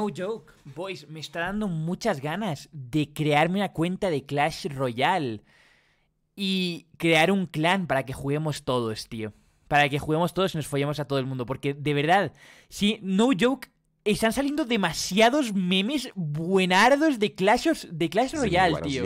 No joke, boys, me está dando muchas ganas de crearme una cuenta de Clash Royale y crear un clan para que juguemos todos, tío. Para que juguemos todos y nos follemos a todo el mundo. Porque de verdad, sí, no joke, están saliendo demasiados memes buenardos de Clash, de Clash Royale, tío.